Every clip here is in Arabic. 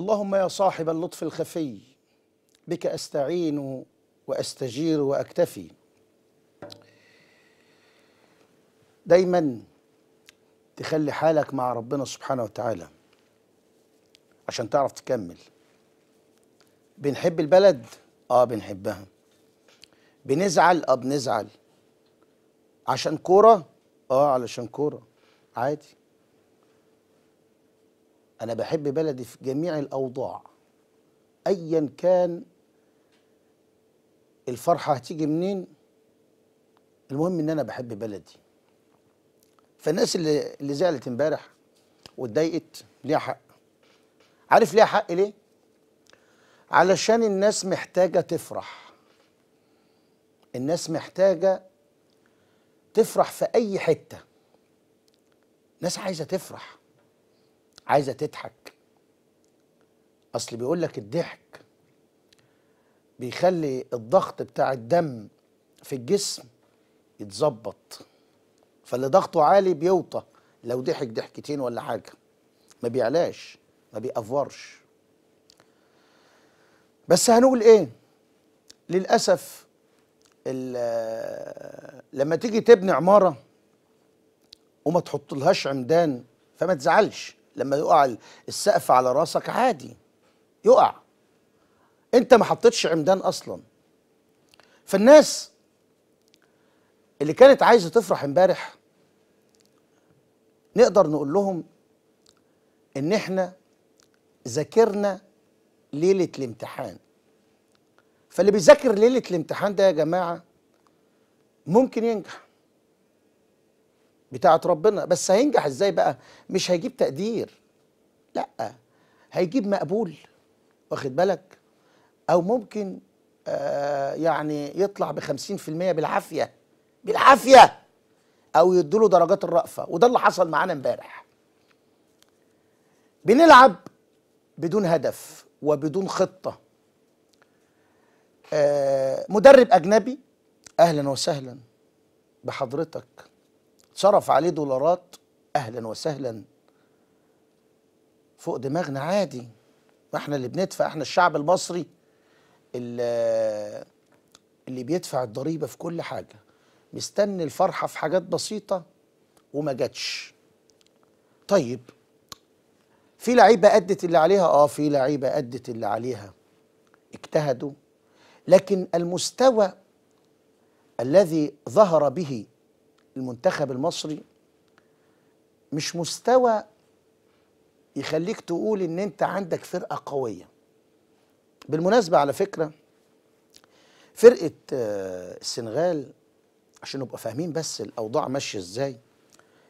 اللهم يا صاحب اللطف الخفي بك استعين واستجير واكتفي دايما تخلي حالك مع ربنا سبحانه وتعالى عشان تعرف تكمل بنحب البلد اه بنحبها بنزعل اه بنزعل عشان كوره اه علشان كوره عادي أنا بحب بلدي في جميع الأوضاع أيا كان الفرحة هتيجي منين المهم إن أنا بحب بلدي فالناس اللي, اللي زعلت امبارح واتضايقت ليها حق عارف ليها حق ليه؟ علشان الناس محتاجة تفرح الناس محتاجة تفرح في أي حتة ناس عايزة تفرح عايزه تضحك اصل بيقول لك الضحك بيخلي الضغط بتاع الدم في الجسم يتظبط فاللي ضغطه عالي بيوطى لو ضحك ضحكتين ولا حاجه ما بيعلاش ما بيأفورش بس هنقول ايه للاسف لما تيجي تبني عماره وما تحطلهاش عمدان فما تزعلش لما يقع السقف على راسك عادي يقع انت ما حطيتش عمدان اصلا فالناس اللي كانت عايزه تفرح امبارح نقدر نقول لهم ان احنا ذاكرنا ليله الامتحان فاللي بيذاكر ليله الامتحان ده يا جماعه ممكن ينجح بتاعه ربنا بس هينجح ازاي بقى مش هيجيب تقدير لا هيجيب مقبول واخد بالك او ممكن آه، يعني يطلع ب 50% بالعافيه بالعافيه او يدوا له درجات الرأفه وده اللي حصل معانا امبارح بنلعب بدون هدف وبدون خطه آه، مدرب اجنبي اهلا وسهلا بحضرتك صرف عليه دولارات اهلا وسهلا فوق دماغنا عادي ما احنا اللي بندفع احنا الشعب المصري اللي, اللي بيدفع الضريبه في كل حاجه مستني الفرحه في حاجات بسيطه وما جاتش طيب في لعيبه ادت اللي عليها اه في لعيبه ادت اللي عليها اجتهدوا لكن المستوى الذي ظهر به المنتخب المصري مش مستوى يخليك تقول ان انت عندك فرقه قويه بالمناسبه على فكره فرقه آه، السنغال عشان نبقى فاهمين بس الاوضاع ماشيه ازاي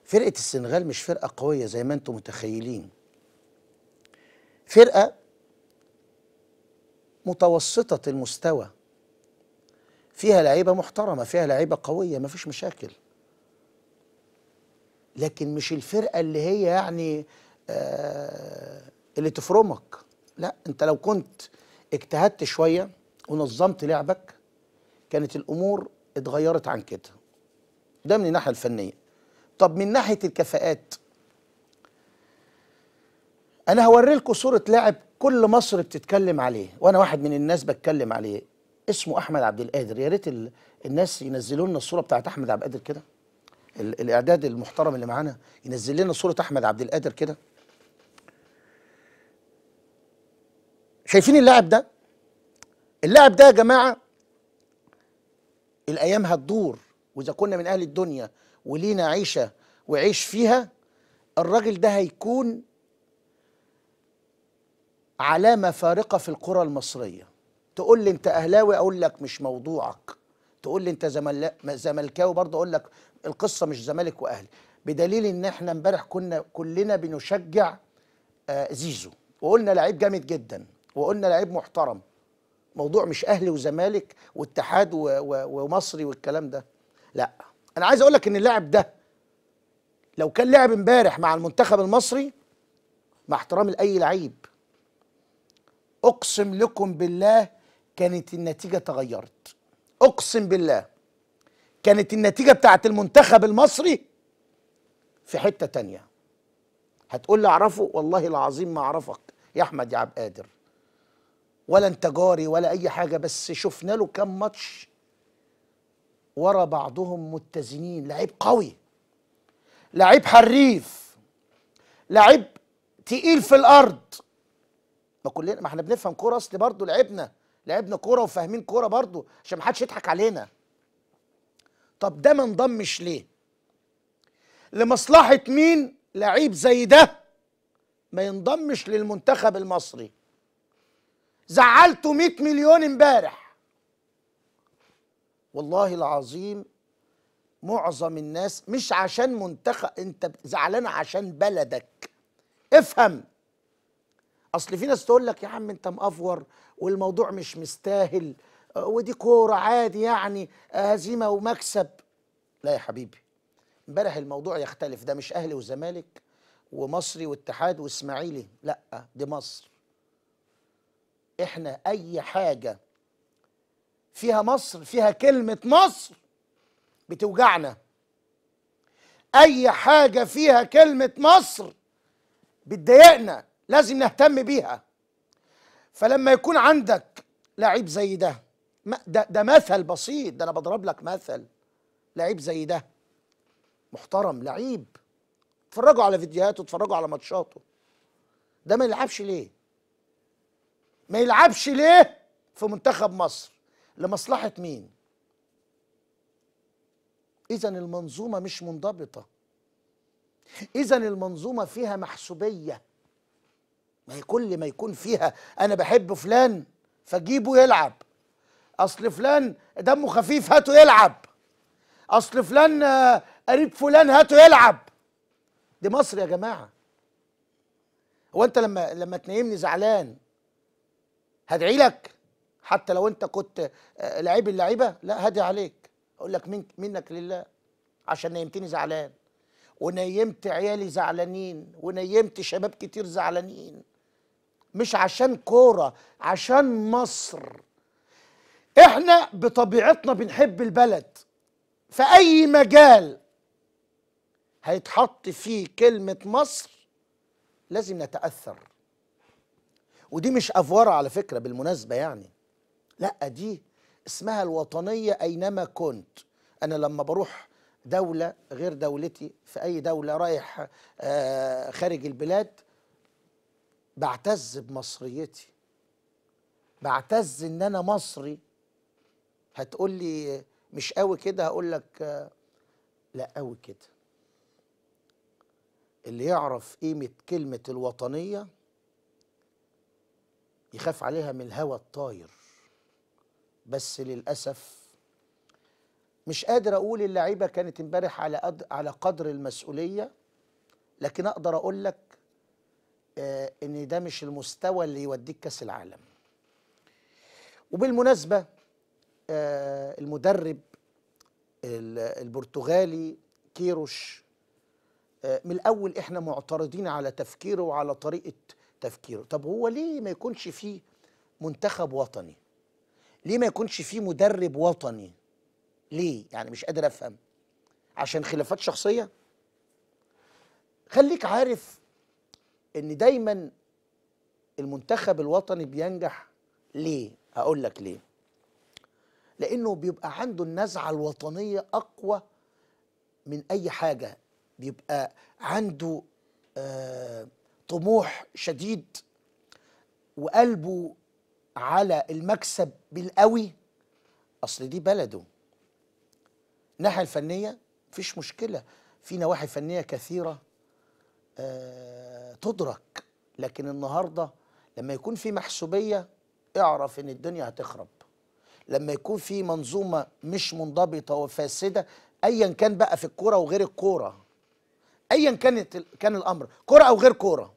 فرقه السنغال مش فرقه قويه زي ما انتم متخيلين فرقه متوسطه المستوى فيها لعيبه محترمه فيها لعيبه قويه مفيش مشاكل لكن مش الفرقه اللي هي يعني آه اللي تفرمك لا انت لو كنت اجتهدت شويه ونظمت لعبك كانت الامور اتغيرت عن كده ده من الناحيه الفنيه طب من ناحيه الكفاءات انا هوري لكم صوره لاعب كل مصر بتتكلم عليه وانا واحد من الناس بتكلم عليه اسمه احمد عبد القادر يا ريت الناس ينزلوا لنا الصوره بتاعت احمد عبد القادر كده الاعداد المحترم اللي معانا ينزل لنا صوره احمد عبد القادر كده شايفين اللاعب ده اللاعب ده يا جماعه الايام هتدور واذا كنا من اهل الدنيا ولينا عيشه وعيش فيها الراجل ده هيكون علامه فارقه في القرى المصريه تقول لي انت اهلاوي اقول لك مش موضوعك تقول لي انت زملكاوي برضه اقول لك القصه مش زمالك واهلي بدليل ان احنا امبارح كنا كلنا بنشجع آه، زيزو وقلنا لعيب جامد جدا وقلنا لعيب محترم موضوع مش اهلي وزمالك واتحاد ومصري والكلام ده لا انا عايز اقول لك ان اللاعب ده لو كان لعب امبارح مع المنتخب المصري مع احترامي لاي لعيب اقسم لكم بالله كانت النتيجه تغيرت اقسم بالله كانت النتيجه بتاعت المنتخب المصري في حته تانية هتقول لي اعرفه والله العظيم ما اعرفك يا احمد يا عبد قادر ولا انت جاري ولا اي حاجه بس شفنا له كام ماتش ورا بعضهم متزنين لعيب قوي لعيب حريف لعيب تقيل في الارض ما كلنا ما احنا بنفهم كوره اصل برضه لعبنا لعبنا كوره وفاهمين كوره برضه عشان ما حدش يضحك علينا طب ده ما انضمش ليه لمصلحة مين لعيب زي ده ما ينضمش للمنتخب المصري زعلته 100 مليون امبارح والله العظيم معظم الناس مش عشان منتخب انت زعلان عشان بلدك افهم اصل في ناس تقول لك يا عم انت مأفور والموضوع مش مستاهل ودي كوره عادي يعني هزيمه ومكسب لا يا حبيبي امبارح الموضوع يختلف ده مش اهلي وزمالك ومصري واتحاد واسماعيلي لا دي مصر احنا اي حاجه فيها مصر فيها كلمه مصر بتوجعنا اي حاجه فيها كلمه مصر بتضايقنا لازم نهتم بيها فلما يكون عندك لعيب زي ده ده, ده مثل بسيط ده انا بضرب لك مثل لعيب زي ده محترم لعيب اتفرجوا على فيديوهاته اتفرجوا على ماتشاته ده ما يلعبش ليه ما يلعبش ليه في منتخب مصر لمصلحه مين اذا المنظومه مش منضبطه اذا المنظومه فيها محسوبيه ما هي كل ما يكون فيها انا بحب فلان فجيبه يلعب اصل فلان دمه خفيف هاته يلعب اصل فلان آه، قريب فلان هاته يلعب دي مصر يا جماعه هو انت لما لما تنيمني زعلان هدعي لك حتى لو انت كنت آه، لعيب اللعيبه لا هدي عليك اقول لك منك منك لله عشان نيمتني زعلان ونيمت عيالي زعلانين ونيمت شباب كتير زعلانين مش عشان كوره عشان مصر احنا بطبيعتنا بنحب البلد في اي مجال هيتحط فيه كلمه مصر لازم نتاثر ودي مش أفوارة على فكره بالمناسبه يعني لا دي اسمها الوطنيه اينما كنت انا لما بروح دوله غير دولتي في اي دوله رايح آه، خارج البلاد بعتز بمصريتي بعتز ان انا مصري هتقول لي مش قوي كده هقول لك لا قوي كده اللي يعرف قيمة كلمة الوطنية يخاف عليها من الهوى الطاير بس للأسف مش قادر أقول اللعيبة كانت امبارح على قد على قدر المسؤولية لكن أقدر أقول لك آه إن ده مش المستوى اللي يوديك كأس العالم وبالمناسبة آه، المدرب البرتغالي كيروش آه، من الاول احنا معترضين على تفكيره وعلى طريقه تفكيره طب هو ليه ما يكونش فيه منتخب وطني ليه ما يكونش فيه مدرب وطني ليه يعني مش قادر افهم عشان خلافات شخصيه خليك عارف ان دايما المنتخب الوطني بينجح ليه هقول لك ليه لانه بيبقى عنده النزعه الوطنيه اقوى من اي حاجه بيبقى عنده آه طموح شديد وقلبه على المكسب بالقوي اصل دي بلده الناحيه الفنيه مفيش مشكله في نواحي فنيه كثيره آه تدرك لكن النهارده لما يكون في محسوبيه اعرف ان الدنيا هتخرب لما يكون في منظومه مش منضبطه وفاسده ايا كان بقى في الكوره وغير الكوره ايا كانت كان الامر كوره او غير كوره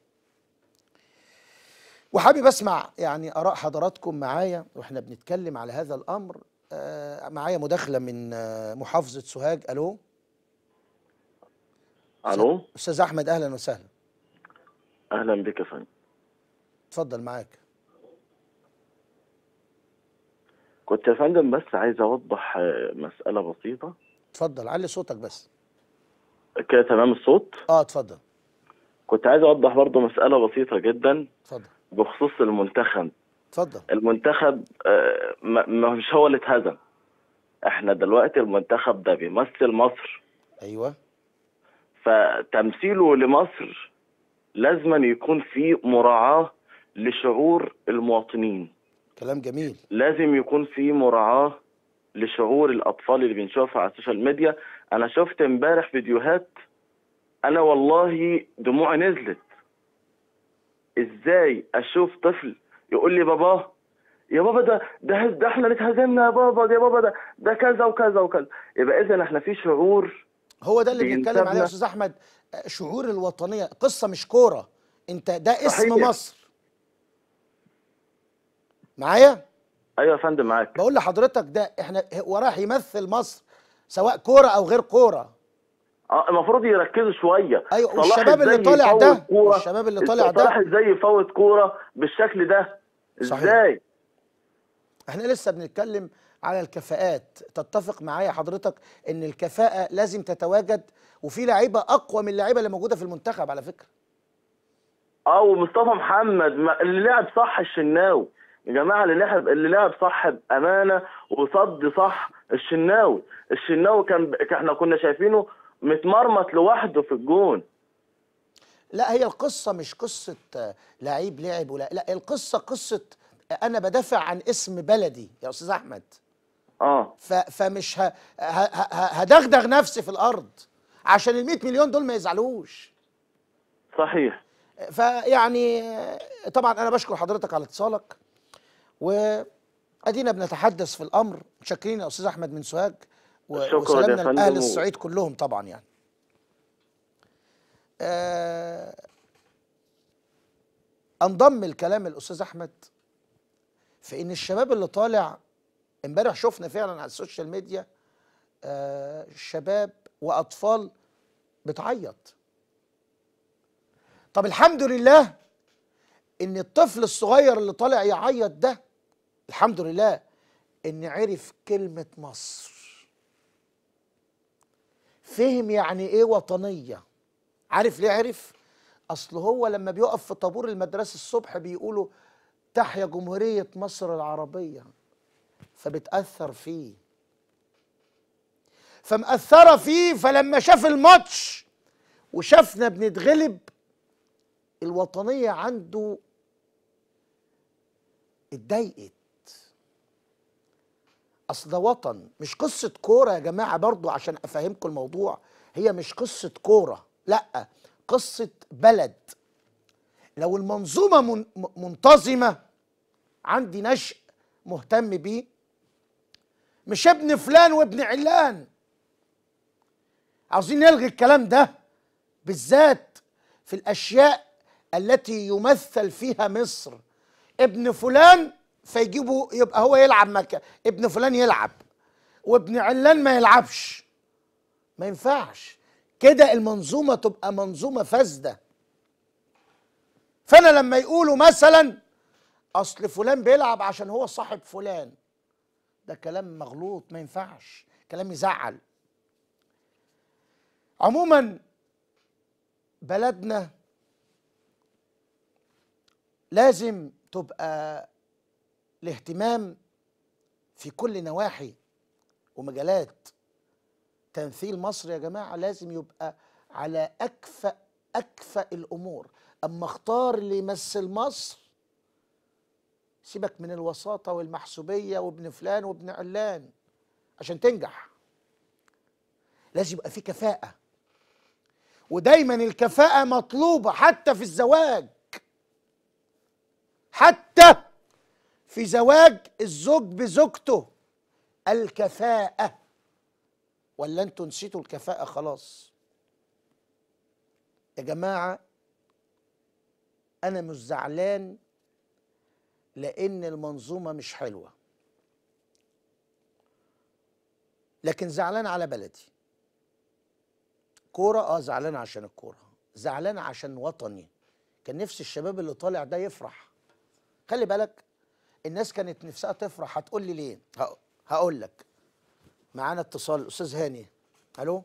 وحابب اسمع يعني اراء حضراتكم معايا واحنا بنتكلم على هذا الامر آه، معايا مداخله من آه، محافظه سوهاج الو الو استاذ احمد اهلا وسهلا اهلا بك يا فندم اتفضل معاك كنت يا فندم بس عايز اوضح آه، مساله بسيطه اتفضل علي صوتك بس كده تمام الصوت اه اتفضل كنت عايز اوضح برضه مساله بسيطه جدا اتفضل بخصوص المنتخب اتفضل المنتخب آه مش هو اللي اتهزم احنا دلوقتي المنتخب ده بيمثل مصر ايوه فتمثيله لمصر لازما يكون في مراعاه لشعور المواطنين كلام جميل لازم يكون في مراعاه لشعور الاطفال اللي بنشوفها على السوشيال ميديا انا شفت امبارح فيديوهات انا والله دموعي نزلت ازاي اشوف طفل يقول لي بابا يا بابا ده ده احنا اللي اتهزمنا يا بابا ده يا بابا ده ده كذا وكذا وكذا يبقى اذا احنا في شعور هو ده اللي بنتكلم عليه يا استاذ احمد شعور الوطنيه قصه مش كوره انت ده اسم صحيح. مصر معايا ايوه يا فندم معاك بقول لحضرتك ده احنا وراح يمثل مصر سواء كوره او غير كوره اه المفروض يركزوا شويه ايوه والشباب اللي طالع ده والشباب اللي طالع ده صلاح ازاي يفوت كوره بالشكل ده ازاي احنا لسه بنتكلم على الكفاءات تتفق معايا حضرتك ان الكفاءه لازم تتواجد وفي لعيبه اقوى من اللعيبه اللي موجوده في المنتخب على فكره اه ومصطفى محمد اللي لعب صح الشناوي يا جماعه اللي لعب اللي لعب صح بامانه وصد صح الشناوي الشناوي كان احنا كنا شايفينه متمرمط لوحده في الجون لا هي القصه مش قصه آه، لعيب لعب ولا لا القصه قصه آه، انا بدافع عن اسم بلدي يا استاذ احمد اه فمش ه... ه... هدغدغ نفسي في الارض عشان ال 100 مليون دول ما يزعلوش صحيح فيعني آه، طبعا انا بشكر حضرتك على اتصالك وادينا بنتحدث في الامر متشكرين يا استاذ احمد من سوهاج وسلامنا لاهل الصعيد كلهم طبعا يعني آه انضم الكلام الاستاذ احمد في ان الشباب اللي طالع امبارح شفنا فعلا على السوشيال ميديا آه شباب واطفال بتعيط طب الحمد لله ان الطفل الصغير اللي طالع يعيط ده الحمد لله ان عرف كلمه مصر فهم يعني ايه وطنيه عارف ليه عرف اصل هو لما بيقف في طابور المدرسه الصبح بيقولوا تحيا جمهوريه مصر العربيه فبتاثر فيه فمأثرة فيه فلما شاف الماتش وشافنا بنتغلب الوطنية عنده اتضايقت اصل ده وطن مش قصه كوره يا جماعه برضو عشان افهمكم الموضوع هي مش قصه كوره لا قصه بلد لو المنظومه من منتظمه عندي نشء مهتم بيه مش ابن فلان وابن علان عاوزين نلغي الكلام ده بالذات في الاشياء التي يمثل فيها مصر ابن فلان فيجيبوا يبقى هو يلعب مكان ابن فلان يلعب وابن علان ما يلعبش ما ينفعش كده المنظومه تبقى منظومه فاسده فانا لما يقولوا مثلا اصل فلان بيلعب عشان هو صاحب فلان ده كلام مغلوط ما ينفعش كلام يزعل عموما بلدنا لازم تبقى الاهتمام في كل نواحي ومجالات تمثيل مصر يا جماعه لازم يبقى على اكفأ اكفأ الامور اما اختار اللي يمثل مصر سيبك من الوساطه والمحسوبيه وابن فلان وابن علان عشان تنجح لازم يبقى في كفاءه ودايما الكفاءه مطلوبه حتى في الزواج حتى في زواج الزوج بزوجته الكفاءة ولا انتوا نسيتوا الكفاءة خلاص يا جماعة أنا مش زعلان لأن المنظومة مش حلوة لكن زعلان على بلدي كورة اه زعلان عشان الكورة زعلان عشان وطني كان نفس الشباب اللي طالع ده يفرح خلي بالك الناس كانت نفسها تفرح هتقول لي ليه هقول لك معانا اتصال الاستاذ هاني الو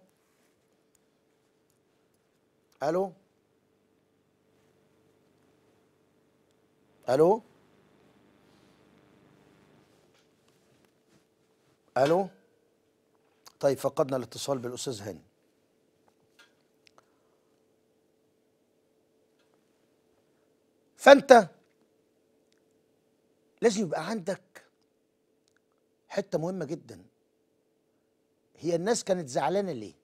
الو الو الو طيب فقدنا الاتصال بالاستاذ هاني فانت لازم يبقى عندك حته مهمه جدا هي الناس كانت زعلانه ليه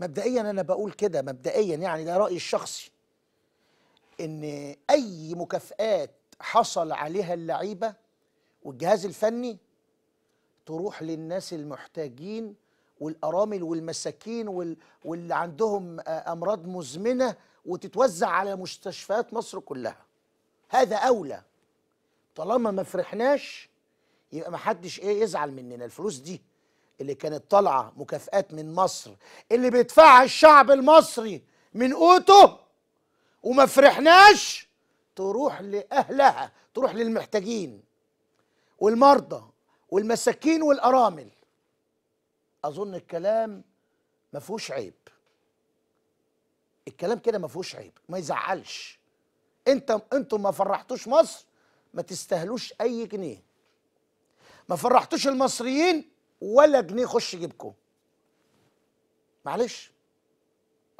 مبدئيا انا بقول كده مبدئيا يعني ده رايي الشخصي ان اي مكافئات حصل عليها اللعيبه والجهاز الفني تروح للناس المحتاجين والارامل والمساكين وال... واللي عندهم امراض مزمنه وتتوزع على مستشفيات مصر كلها هذا اولى طالما ما فرحناش يبقى ما حدش ايه يزعل مننا الفلوس دي اللي كانت طالعه مكافئات من مصر اللي بيدفعها الشعب المصري من قوته وما فرحناش تروح لاهلها تروح للمحتاجين والمرضى والمساكين والارامل اظن الكلام ما فيهوش عيب الكلام كده ما فيهوش عيب ما يزعلش انت انتم ما فرحتوش مصر ما تستاهلوش اي جنيه ما فرحتوش المصريين ولا جنيه خش جيبكم معلش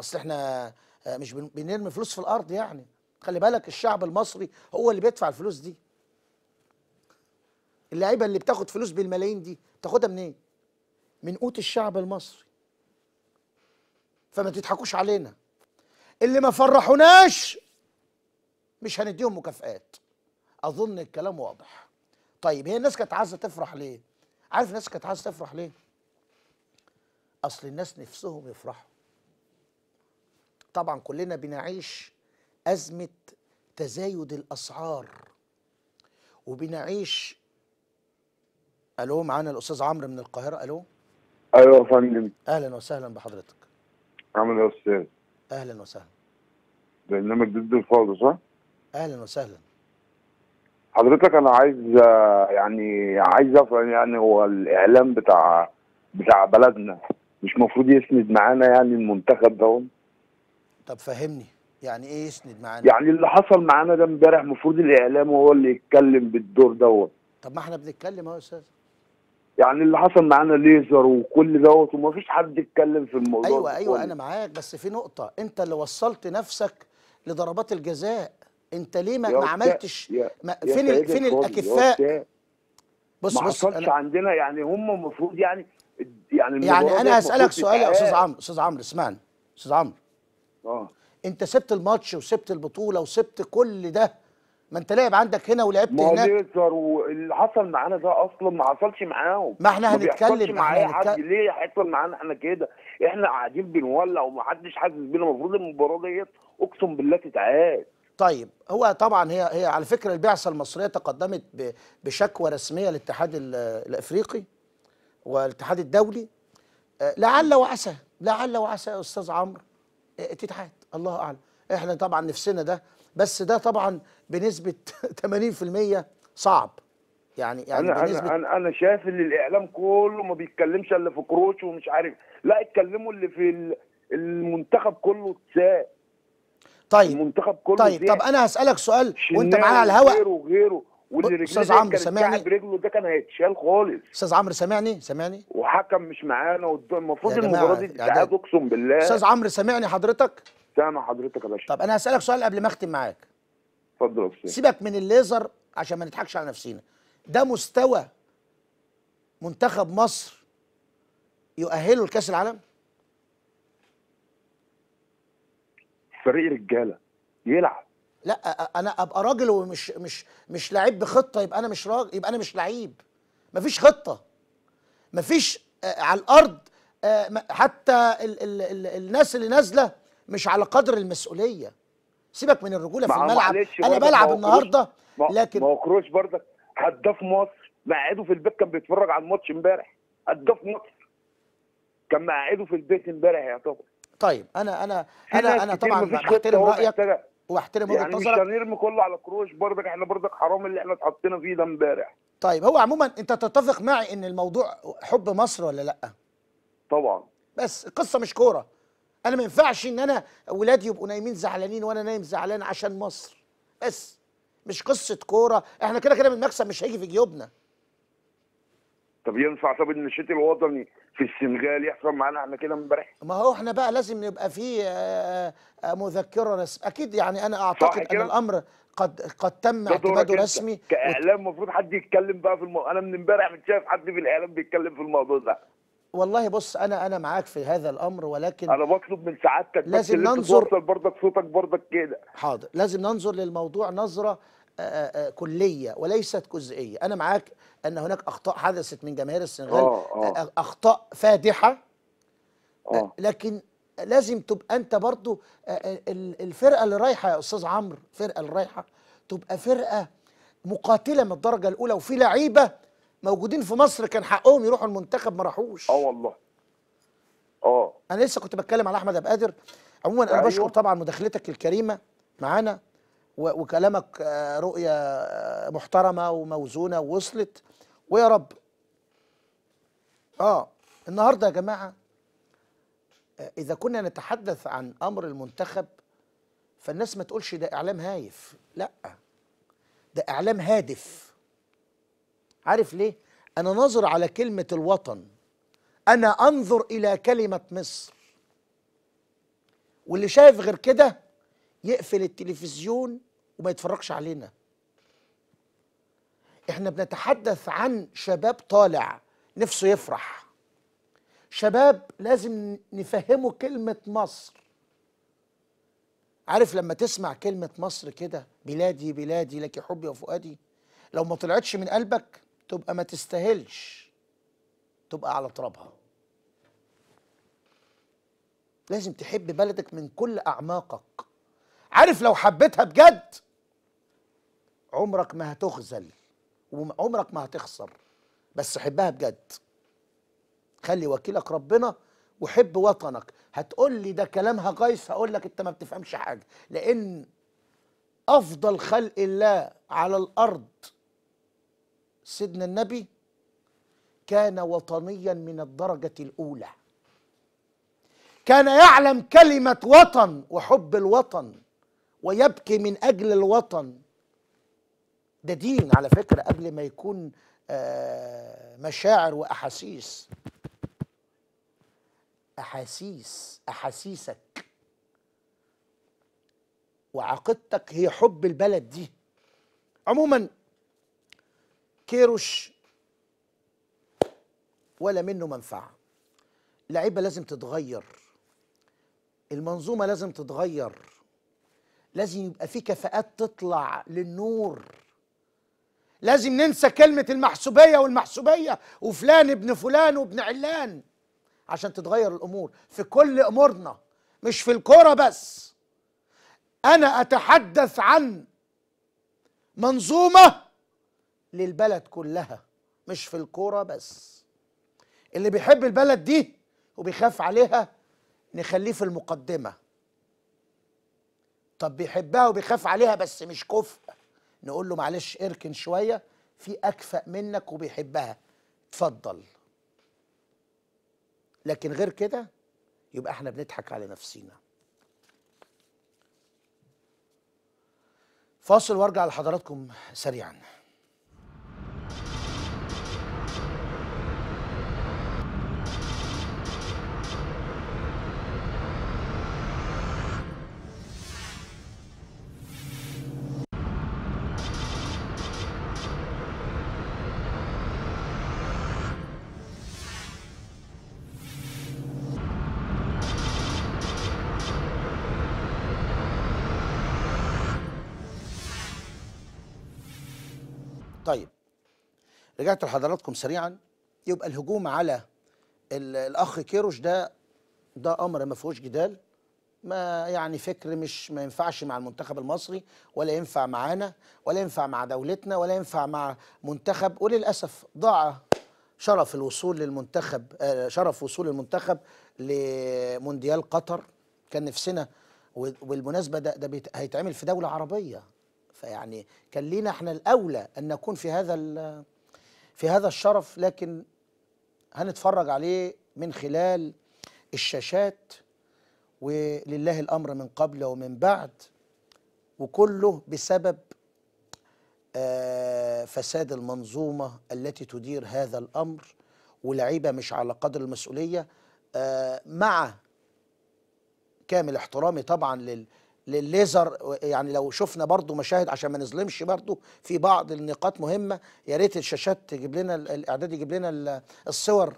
اصل احنا آه، مش بنرمي فلوس في الارض يعني خلي بالك الشعب المصري هو اللي بيدفع الفلوس دي اللعيبه اللي بتاخد فلوس بالملايين دي تاخدها منين من قوت الشعب المصري فما تضحكوش علينا اللي ما فرحوناش مش هنديهم مكافآت اظن الكلام واضح طيب هي الناس كانت عايزه تفرح ليه عارف الناس كانت عايزه تفرح ليه اصل الناس نفسهم يفرحوا طبعا كلنا بنعيش ازمه تزايد الاسعار وبنعيش الو معانا الاستاذ عمرو من القاهره الو ايوه يا فندم اهلا وسهلا بحضرتك عامل ايه يا استاذ اهلا وسهلا برنامج ضد الفوضى صح اهلا وسهلا حضرتك انا عايز يعني عايز افهم يعني هو الاعلام بتاع بتاع بلدنا مش المفروض يسند معانا يعني المنتخب ده طب فهمني يعني ايه يسند معانا يعني اللي حصل معانا ده امبارح المفروض الاعلام هو اللي يتكلم بالدور دوت طب ما احنا بنتكلم اهو يا استاذ يعني اللي حصل معانا ليزر وكل دوت ومفيش حد اتكلم في الموضوع ايوه ايوه انا معاك بس في نقطه انت اللي وصلت نفسك لضربات الجزاء انت ليه ما, ما عملتش ما فين ال... فين الاكفاء بص بص ما حصلش أنا... عندنا يعني هم المفروض يعني يعني يعني انا هسالك سؤال يا استاذ عمرو استاذ عمرو اسمعني استاذ عمرو اه انت سبت الماتش وسبت البطوله وسبت كل ده ما انت لاعب عندك هنا ولعبت هناك ما هو واللي حصل معانا ده اصلا ما حصلش معاهم ما احنا هنتكلم ما معايا حد ليه حصل معانا احنا كده احنا قاعدين بنولع ومحدش حاسس بينا المفروض المباراه ديت اقسم بالله تتعاد طيب هو طبعا هي هي على فكره البعثه المصريه تقدمت بشكوى رسميه للاتحاد الافريقي والاتحاد الدولي آه، لعل وعسى لعل وعسى يا استاذ عمرو آه، تتعاد الله اعلم احنا طبعا نفسنا ده بس ده طبعا بنسبه 80% صعب يعني يعني انا بنسبة انا انا شايف ان الاعلام كله ما بيتكلمش الا في كروش ومش عارف لا اتكلموا اللي في المنتخب كله اتساب طيب المنتخب كله طيب طب انا هسالك سؤال وانت معايا على الهواء غيره وغيره واللي عمرو سامعني برجله ده كان هيتشال خالص استاذ عمرو سامعني سامعني وحكم مش معانا المفروض المباراه دي يعني تتعاد اقسم بالله استاذ عمرو سامعني حضرتك سامع حضرتك يا باشا طب انا هسالك سؤال قبل ما اختم معاك اتفضل يا سيبك من الليزر عشان ما نضحكش على نفسينا ده مستوى منتخب مصر يؤهله لكاس العالم فريق رجاله يلعب لا انا ابقى راجل ومش مش مش لعيب بخطه يبقى انا مش راجل يبقى انا مش لعيب مفيش خطه مفيش آه على الارض آه حتى ال ال ال الناس اللي نازله مش على قدر المسؤوليه سيبك من الرجوله في الملعب انا بلعب النهارده لكن ما هو كروش برضك هداف مصر مقعده في البيت كان بيتفرج على الماتش امبارح هداف مصر كان مقعده في البيت امبارح يا طبعا طيب انا انا انا انا طبعا بحترم رايك واحترم وجهه يعني نظرك مش كله على كروش برضك احنا برضك حرام اللي احنا اتحطينا فيه ده امبارح طيب هو عموما انت تتفق معي ان الموضوع حب مصر ولا لا؟ طبعا بس القصه مش كوره انا ما ينفعش ان انا ولادي يبقوا نايمين زعلانين وانا نايم زعلان عشان مصر بس مش قصه كوره احنا كده كده المكسب مش هيجي في جيوبنا طب ينفع طب ان الوطني في السنغال يحصل معانا احنا كده امبارح ما هو احنا بقى لازم يبقى في آه، آه، آه، مذكره رسم اكيد يعني انا اعتقد ان الامر قد قد تم اعتماده رسمي كاعلام المفروض حد يتكلم بقى في الموضوع انا من امبارح مش شايف حد في الاعلام بيتكلم في الموضوع ده والله بص انا انا معاك في هذا الامر ولكن انا بطلب من سعادتك لازم ننظر برضك صوتك برضك كده حاضر لازم ننظر للموضوع نظره كليه وليست جزئيه انا معاك ان هناك اخطاء حدثت من جماهير السنغال آه، آه. اخطاء فادحه آه. لكن لازم تبقى انت برضو الفرقه اللي رايحه يا استاذ عمرو الفرقه اللي رايحه تبقى فرقه مقاتله من الدرجه الاولى وفي لعيبه موجودين في مصر كان حقهم يروحوا المنتخب ما راحوش اه والله اه انا لسه كنت بتكلم على احمد ابو قادر عموما انا بشكر أيوه. طبعا مداخلتك الكريمه معانا وكلامك آه، رؤية آه، محترمة وموزونة ووصلت ويا رب اه النهاردة يا جماعة آه، إذا كنا نتحدث عن أمر المنتخب فالناس ما تقولش ده إعلام هايف لا ده إعلام هادف عارف ليه؟ أنا ناظر على كلمة الوطن أنا أنظر إلى كلمة مصر واللي شايف غير كده يقفل التلفزيون وما يتفرجش علينا احنا بنتحدث عن شباب طالع نفسه يفرح شباب لازم نفهمه كلمة مصر عارف لما تسمع كلمة مصر كده بلادي بلادي لك حبي وفؤادي لو ما طلعتش من قلبك تبقى ما تستاهلش تبقى على ترابها لازم تحب بلدك من كل أعماقك عارف لو حبيتها بجد عمرك ما هتخزل وعمرك ما هتخسر بس حبها بجد خلي وكيلك ربنا وحب وطنك هتقول لي ده كلامها قيس هقول لك انت ما بتفهمش حاجه لان افضل خلق الله على الارض سيدنا النبي كان وطنيا من الدرجه الاولى كان يعلم كلمه وطن وحب الوطن ويبكي من أجل الوطن ده دين على فكرة قبل ما يكون آه، مشاعر وأحاسيس أحاسيس أحاسيسك وعقيدتك هي حب البلد دي عموما كيروش ولا منه منفعة اللعيبة لازم تتغير المنظومة لازم تتغير لازم يبقى في كفاءات تطلع للنور لازم ننسى كلمة المحسوبية والمحسوبية وفلان ابن فلان وابن علان عشان تتغير الأمور في كل أمورنا مش في الكورة بس أنا أتحدث عن منظومة للبلد كلها مش في الكورة بس اللي بيحب البلد دي وبيخاف عليها نخليه في المقدمه طب بيحبها وبيخاف عليها بس مش كفء نقول له معلش اركن شويه في اكفأ منك وبيحبها اتفضل لكن غير كده يبقى احنا بنضحك على نفسينا فاصل وارجع لحضراتكم سريعا رجعت لحضراتكم سريعا يبقى الهجوم على الاخ كيروش ده ده امر ما فيهوش جدال ما يعني فكر مش ما ينفعش مع المنتخب المصري ولا ينفع معانا ولا ينفع مع دولتنا ولا ينفع مع منتخب وللاسف ضاع شرف الوصول للمنتخب آه، شرف وصول المنتخب لمونديال قطر كان نفسنا والمناسبه ده ده هيتعمل في دوله عربيه فيعني كان لينا احنا الاولى ان نكون في هذا في هذا الشرف لكن هنتفرج عليه من خلال الشاشات ولله الأمر من قبل ومن بعد وكله بسبب آه، فساد المنظومة التي تدير هذا الأمر ولعيبة مش على قدر المسؤولية آه، مع كامل احترامي طبعا لل للليزر يعني لو شفنا برضو مشاهد عشان ما نظلمش برضو في بعض النقاط مهمه يا ريت الشاشات تجيب لنا الاعداد يجيب لنا الصور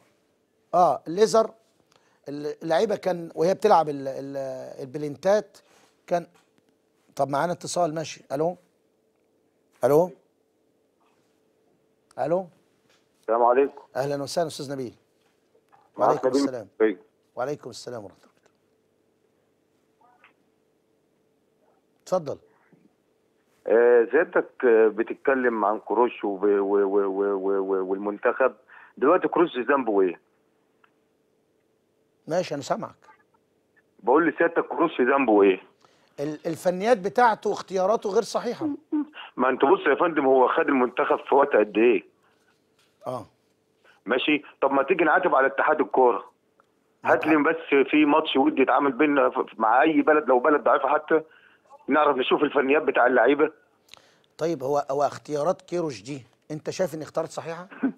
اه الليزر اللعيبه كان وهي بتلعب البلنتات كان طب معانا اتصال ماشي الو الو الو السلام عليكم اهلا وسهلا استاذ نبيل وعليكم السلام وعليكم السلام ورحمه اتفضل سيادتك آه، آه، بتتكلم عن كروش والمنتخب دلوقتي كروش ذنبه ايه؟ ماشي انا سامعك بقول لسيادتك كروش ذنبه ايه؟ الفنيات بتاعته واختياراته غير صحيحه ما انت بص يا فندم هو خد المنتخب في وقت قد ايه؟ اه ماشي طب ما تيجي نعاتب على اتحاد الكوره هات لي بس في ماتش ودي يتعامل بينا مع اي بلد لو بلد ضعيفه حتى نعرف نشوف الفنيات بتاع اللعيبه طيب هو هو اختيارات كيروش دي انت شايف ان اختارت صحيحه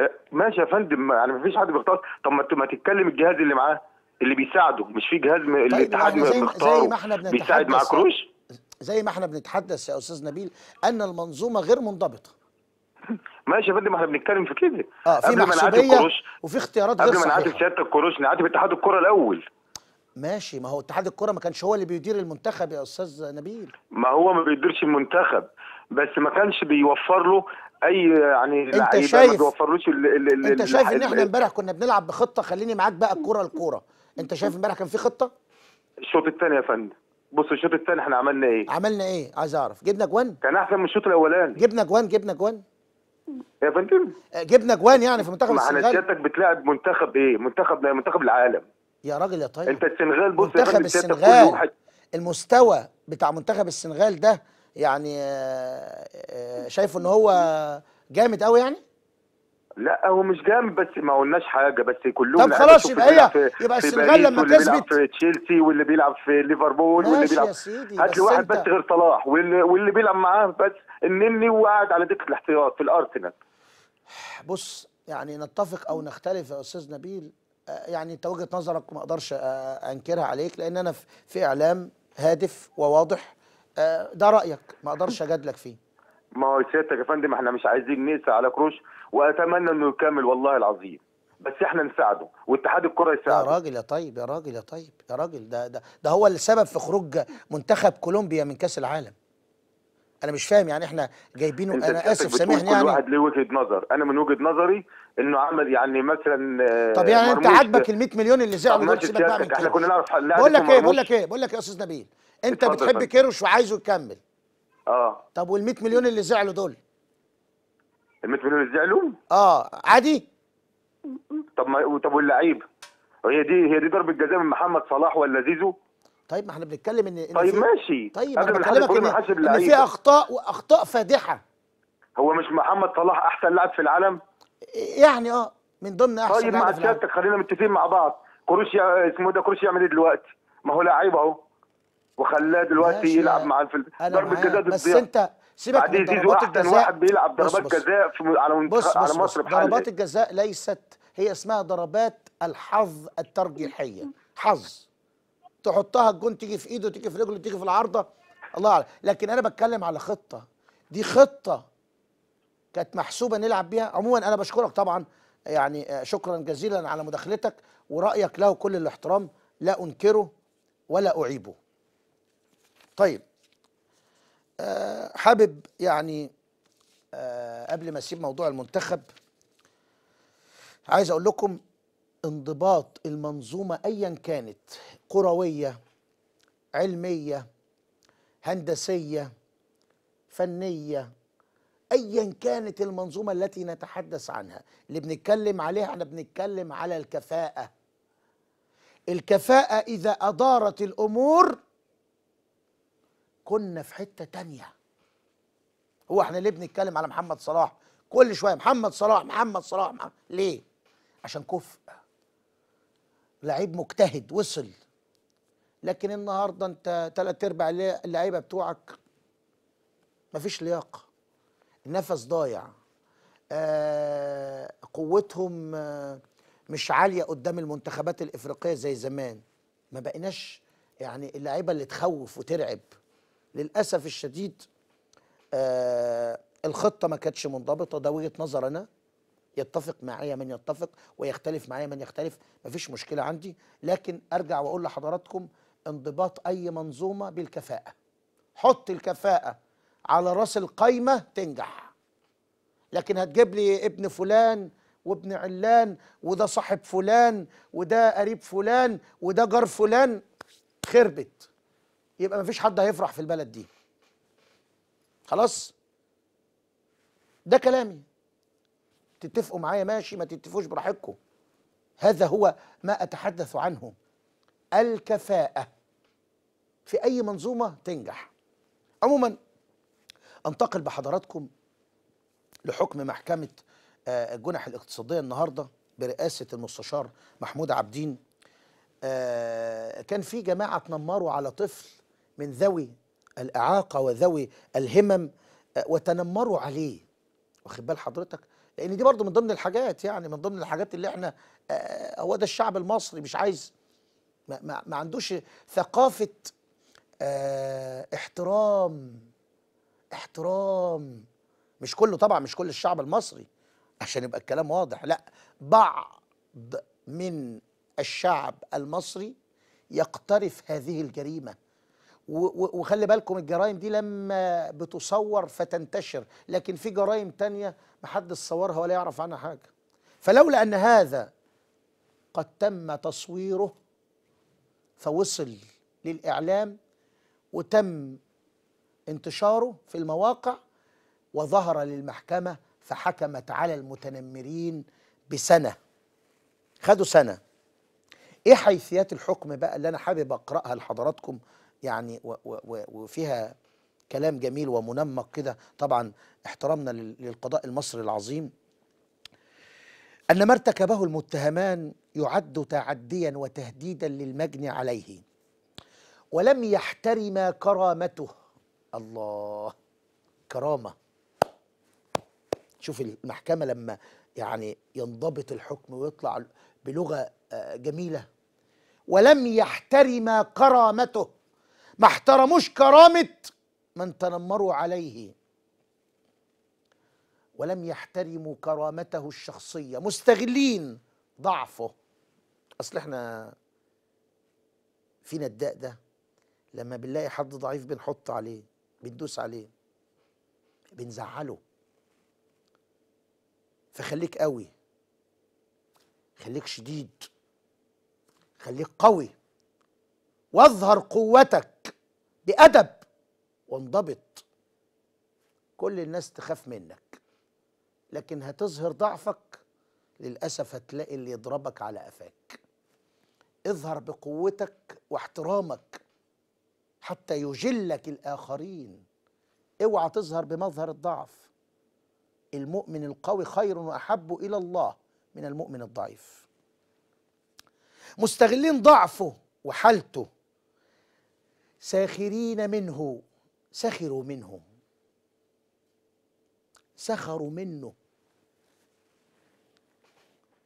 آه، ماشي يا فندم يعني مفيش حد بيختار طب ما تتكلم الجهاز اللي معاه اللي بيساعده مش في جهاز طيب الاتحاد زي ما احنا بيساعد مع كروش زي ما احنا بنتحدث يا استاذ نبيل ان المنظومه غير منضبطه ماشي يا فندم احنا بنتكلم في كده اه في محسوبيه وفي اختيارات غير قبل ما نعاتب سياده الكروش نعاتب اتحاد الكره الاول ماشي ما هو اتحاد الكره ما كانش هو اللي بيدير المنتخب يا استاذ نبيل ما هو ما بيديرش المنتخب بس ما كانش بيوفر له اي يعني انت شايف ما بيوفرلوش الـ الـ انت شايف ان احنا امبارح كنا بنلعب بخطه خليني معاك بقى الكوره الكوره انت شايف امبارح كان في خطه الشوط الثاني يا فندم بص الشوط الثاني احنا عملنا ايه عملنا ايه عايز اعرف جبنا جوان كان احسن من الشوط الاولاني جبنا جوان جبنا جوان يا فندم آه، جبنا جوان يعني في منتخب السنغال ما انا بتلاعب منتخب ايه منتخب منتخب العالم يا راجل يا طيب انت السنغال بص منتخب السنغال المستوى بتاع منتخب السنغال ده يعني آه، آه، شايفه ان هو جامد قوي يعني لا هو مش جامد بس ما قلناش حاجه بس كلهم طب خلاص يبقى هي يبقى السنغال لما كسبت اللي بيلعب في تشيلسي واللي بيلعب في ليفربول واللي بيلعب هات لي واحد بس غير صلاح واللي, واللي بيلعب معاه بس النني وقاعد على دكه الاحتياط في الارسنال بص يعني نتفق او نختلف يا استاذ نبيل يعني انت وجهه نظرك ما اقدرش انكرها عليك لان انا في اعلام هادف وواضح ده رايك ما اقدرش اجادلك فيه ما هو سيادتك يا فندم احنا مش عايزين نقسى على كروش واتمنى انه يكمل والله العظيم بس احنا نساعده واتحاد الكره يساعده يا راجل يا طيب يا راجل يا طيب يا راجل ده ده ده هو السبب في خروج منتخب كولومبيا من كاس العالم انا مش فاهم يعني احنا جايبينه انا اسف سامحني يعني كل واحد له وجهه نظر انا من وجهه نظري انه عمل يعني مثلا آه، طب يعني انت عاجبك ال 100 مليون اللي زعلوا دول سيبك بقى من احنا كنا نعرف بقول لك ايه بقول لك ايه بقول لك يا استاذ نبيل انت بتحب كيروش وعايزه يكمل اه طب وال 100 مليون اللي زعلوا دول ال 100 مليون اللي زعلوا اه عادي طب ما طب واللعيب هي دي هي دي ضربه جزاء من محمد صلاح ولا زيزو طيب ما احنا بنتكلم ان طيب في... ماشي طيب انا بكلمك ان, كله في اخطاء واخطاء فادحه هو مش محمد صلاح احسن لاعب في العالم يعني اه من ضمن احسن طيب مع سيادتك خلينا متفقين مع بعض كروشيا اسمه ده كروشيا عمل ايه دلوقتي ما هو لعيب اهو وخلاه دلوقتي يلعب مع في ضربه جزاء بس انت سيبك من ضربات الجزاء واحد بيلعب ضربات جزاء على بص على مصر بحال ضربات الجزاء ليست هي اسمها ضربات الحظ الترجيحيه حظ تحطها الجون تيجي في ايده تيجي في رجله تيجي في العارضه الله أعلم لكن انا بتكلم على خطه دي خطه كانت محسوبه نلعب بيها عموما انا بشكرك طبعا يعني آه، شكرا جزيلا على مداخلتك ورايك له كل الاحترام لا انكره ولا اعيبه طيب آه، حابب يعني آه، قبل ما اسيب موضوع المنتخب عايز اقول لكم انضباط المنظومة أيا كانت كروية علمية هندسية فنية أيا كانت المنظومة التي نتحدث عنها اللي بنتكلم عليها احنا بنتكلم على الكفاءة الكفاءة إذا أدارت الأمور كنا في حتة تانية هو احنا ليه بنتكلم على محمد صلاح كل شوية محمد صلاح محمد صلاح, محمد ليه عشان كفء لعيب مجتهد وصل لكن النهارده انت ثلاث ارباع اللعيبه بتوعك مفيش لياقه النفس ضايع آه قوتهم آه مش عاليه قدام المنتخبات الافريقيه زي زمان ما بقيناش يعني اللعيبه اللي تخوف وترعب للاسف الشديد آه الخطه ما كانتش منضبطه ده وجهه نظر انا يتفق معايا من يتفق ويختلف معايا من يختلف مفيش مشكله عندي لكن ارجع واقول لحضراتكم انضباط اي منظومه بالكفاءه حط الكفاءه على راس القايمه تنجح لكن هتجيب لي ابن فلان وابن علان وده صاحب فلان وده قريب فلان وده جار فلان خربت يبقى مفيش حد هيفرح في البلد دي خلاص ده كلامي تتفقوا معايا ماشي ما تتفقوش براحتكم هذا هو ما أتحدث عنه الكفاءة في أي منظومة تنجح عموما أنتقل بحضراتكم لحكم محكمة آه، الجنح الاقتصادية النهاردة برئاسة المستشار محمود عبدين آه، كان في جماعة تنمروا على طفل من ذوي الإعاقة وذوي الهمم آه، وتنمروا عليه واخد بال حضرتك لان دي برضو من ضمن الحاجات يعني من ضمن الحاجات اللي احنا آه، هو ده الشعب المصري مش عايز ما, ما, ما عندوش ثقافه اه احترام احترام مش كله طبعا مش كل الشعب المصري عشان يبقى الكلام واضح لا بعض من الشعب المصري يقترف هذه الجريمه وخلي بالكم الجرائم دي لما بتصور فتنتشر لكن في جرائم تانية محدش صورها ولا يعرف عنها حاجة فلولا أن هذا قد تم تصويره فوصل للإعلام وتم انتشاره في المواقع وظهر للمحكمة فحكمت على المتنمرين بسنة خدوا سنة ايه حيثيات الحكم بقى اللي انا حابب اقراها لحضراتكم يعني وفيها كلام جميل ومنمق كده طبعا احترامنا للقضاء المصري العظيم أن ما ارتكبه المتهمان يعد تعديا وتهديدا للمجني عليه ولم يحترم كرامته الله كرامة شوف المحكمة لما يعني ينضبط الحكم ويطلع بلغة آه، جميلة ولم يحترم كرامته ما احترموش كرامه من تنمروا عليه ولم يحترموا كرامته الشخصيه مستغلين ضعفه اصل احنا فينا الداء ده لما بنلاقي حد ضعيف بنحط عليه بندوس عليه بنزعله فخليك قوي خليك شديد خليك قوي واظهر قوتك بأدب وانضبط كل الناس تخاف منك لكن هتظهر ضعفك للأسف هتلاقي اللي يضربك على قفاك اظهر بقوتك واحترامك حتى يجلك الآخرين اوعى تظهر بمظهر الضعف المؤمن القوي خير وأحب إلى الله من المؤمن الضعيف مستغلين ضعفه وحالته ساخرين منه سخروا منه سخروا منه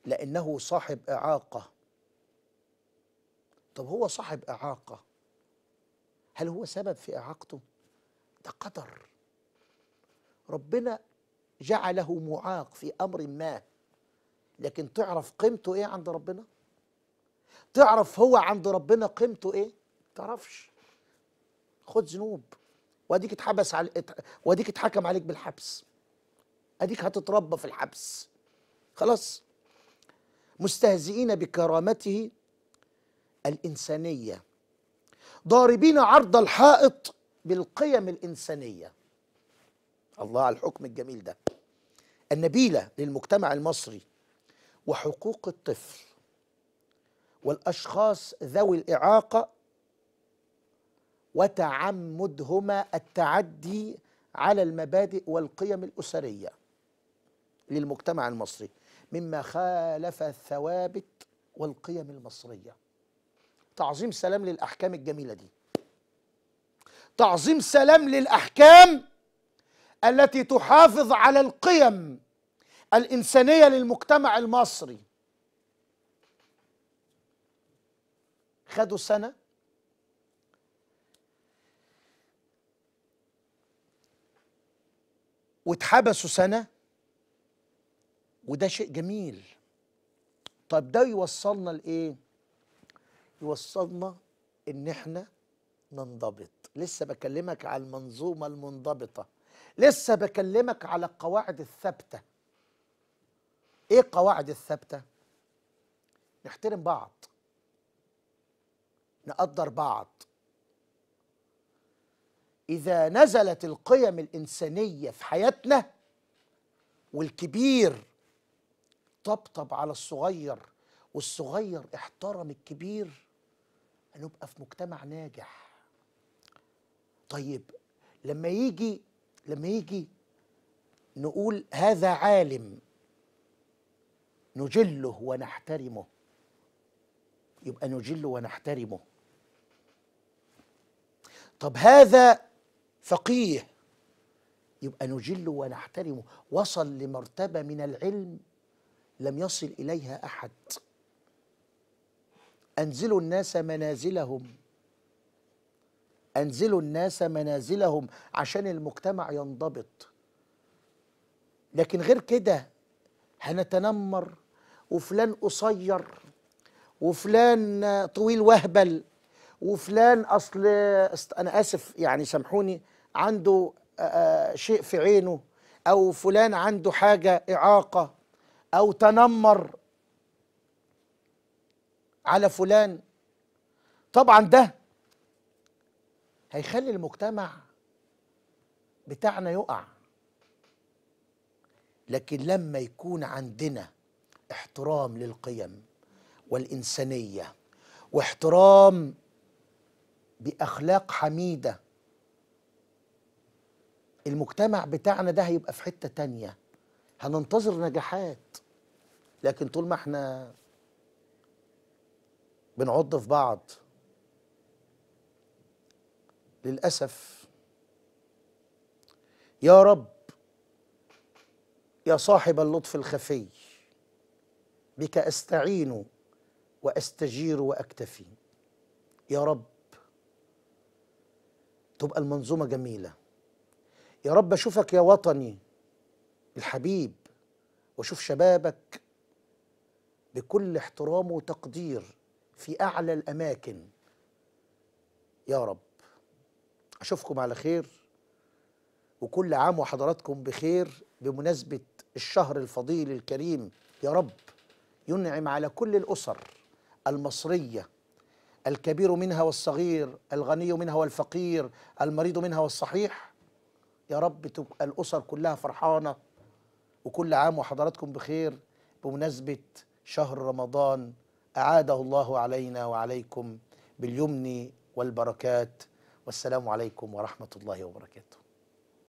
لأنه صاحب إعاقة طب هو صاحب إعاقة هل هو سبب في إعاقته؟ ده قدر ربنا جعله معاق في أمر ما لكن تعرف قيمته إيه عند ربنا؟ تعرف هو عند ربنا قيمته إيه؟ تعرفش خد ذنوب واديك اتحبس على واديك اتحكم عليك بالحبس اديك هتتربى في الحبس خلاص مستهزئين بكرامته الانسانيه ضاربين عرض الحائط بالقيم الانسانيه الله على الحكم الجميل ده النبيله للمجتمع المصري وحقوق الطفل والاشخاص ذوي الاعاقه وتعمدهما التعدي على المبادئ والقيم الأسرية للمجتمع المصري مما خالف الثوابت والقيم المصرية تعظيم سلام للأحكام الجميلة دي تعظيم سلام للأحكام التي تحافظ على القيم الإنسانية للمجتمع المصري خدوا سنة واتحبسوا سنة وده شيء جميل طب ده يوصلنا لإيه؟ يوصلنا إن إحنا ننضبط لسه بكلمك على المنظومة المنضبطة لسه بكلمك على القواعد الثابتة إيه القواعد الثابتة؟ نحترم بعض نقدر بعض إذا نزلت القيم الإنسانية في حياتنا والكبير طبطب على الصغير والصغير احترم الكبير هنبقى في مجتمع ناجح طيب لما يجي لما يجي نقول هذا عالم نجله ونحترمه يبقى نجله ونحترمه طب هذا فقيه يبقى نجله ونحترمه وصل لمرتبة من العلم لم يصل إليها أحد أنزلوا الناس منازلهم أنزلوا الناس منازلهم عشان المجتمع ينضبط لكن غير كده هنتنمر وفلان قصير وفلان طويل وهبل وفلان اصل انا اسف يعني سامحوني عنده آه، آه، شيء في عينه او فلان عنده حاجه اعاقه او تنمر على فلان طبعا ده هيخلي المجتمع بتاعنا يقع لكن لما يكون عندنا احترام للقيم والانسانيه واحترام باخلاق حميده المجتمع بتاعنا ده هيبقى في حته تانيه هننتظر نجاحات لكن طول ما احنا بنعض في بعض للاسف يا رب يا صاحب اللطف الخفي بك استعين واستجير واكتفي يا رب تبقى المنظومة جميلة يا رب أشوفك يا وطني الحبيب وأشوف شبابك بكل احترام وتقدير في أعلى الأماكن يا رب أشوفكم على خير وكل عام وحضراتكم بخير بمناسبة الشهر الفضيل الكريم يا رب ينعم على كل الأسر المصرية الكبير منها والصغير الغني منها والفقير المريض منها والصحيح يا رب تبقى الأسر كلها فرحانة وكل عام وحضراتكم بخير بمناسبة شهر رمضان أعاده الله علينا وعليكم باليمن والبركات والسلام عليكم ورحمة الله وبركاته